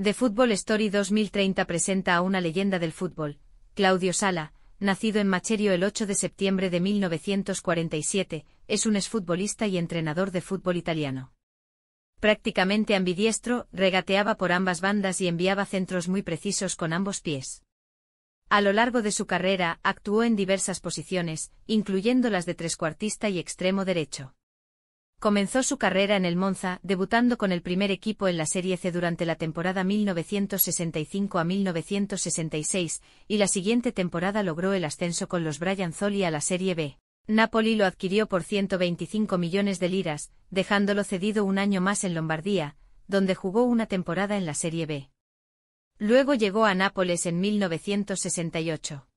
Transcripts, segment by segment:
The Football Story 2030 presenta a una leyenda del fútbol, Claudio Sala, nacido en Macherio el 8 de septiembre de 1947, es un exfutbolista y entrenador de fútbol italiano. Prácticamente ambidiestro, regateaba por ambas bandas y enviaba centros muy precisos con ambos pies. A lo largo de su carrera actuó en diversas posiciones, incluyendo las de trescuartista y extremo derecho. Comenzó su carrera en el Monza, debutando con el primer equipo en la Serie C durante la temporada 1965 a 1966, y la siguiente temporada logró el ascenso con los Brian Brianzoli a la Serie B. Napoli lo adquirió por 125 millones de liras, dejándolo cedido un año más en Lombardía, donde jugó una temporada en la Serie B. Luego llegó a Nápoles en 1968.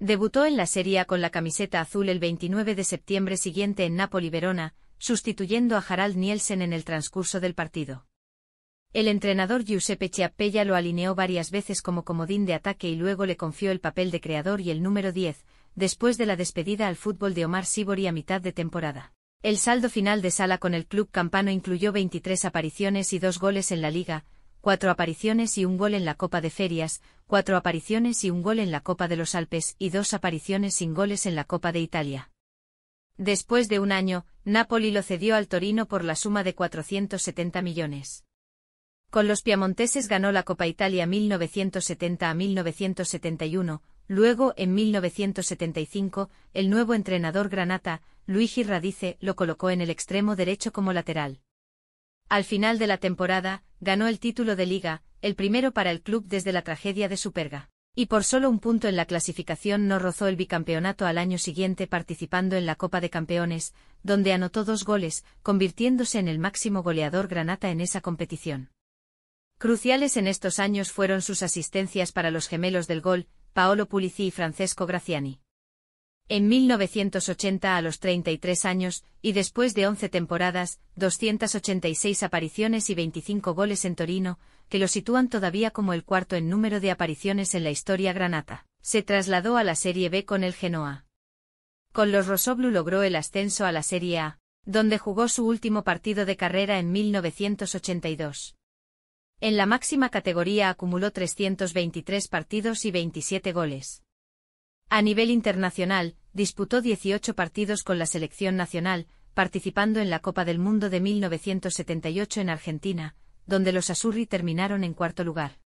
Debutó en la Serie A con la camiseta azul el 29 de septiembre siguiente en Napoli-Verona, sustituyendo a Harald Nielsen en el transcurso del partido. El entrenador Giuseppe Chiappella lo alineó varias veces como comodín de ataque y luego le confió el papel de creador y el número 10, después de la despedida al fútbol de Omar Sibori a mitad de temporada. El saldo final de Sala con el club campano incluyó 23 apariciones y dos goles en la Liga, cuatro apariciones y un gol en la Copa de Ferias, cuatro apariciones y un gol en la Copa de los Alpes y dos apariciones sin goles en la Copa de Italia. Después de un año, Napoli lo cedió al Torino por la suma de 470 millones. Con los piamonteses ganó la Copa Italia 1970 a 1971, luego en 1975, el nuevo entrenador granata, Luigi Radice, lo colocó en el extremo derecho como lateral. Al final de la temporada, ganó el título de liga, el primero para el club desde la tragedia de Superga y por solo un punto en la clasificación no rozó el bicampeonato al año siguiente participando en la Copa de Campeones, donde anotó dos goles, convirtiéndose en el máximo goleador granata en esa competición. Cruciales en estos años fueron sus asistencias para los gemelos del gol, Paolo Pulici y Francesco Graziani en 1980 a los 33 años, y después de 11 temporadas, 286 apariciones y 25 goles en Torino, que lo sitúan todavía como el cuarto en número de apariciones en la historia granata. Se trasladó a la Serie B con el Genoa. Con los Rosoblu logró el ascenso a la Serie A, donde jugó su último partido de carrera en 1982. En la máxima categoría acumuló 323 partidos y 27 goles. A nivel internacional, disputó 18 partidos con la selección nacional, participando en la Copa del Mundo de 1978 en Argentina, donde los azurri terminaron en cuarto lugar.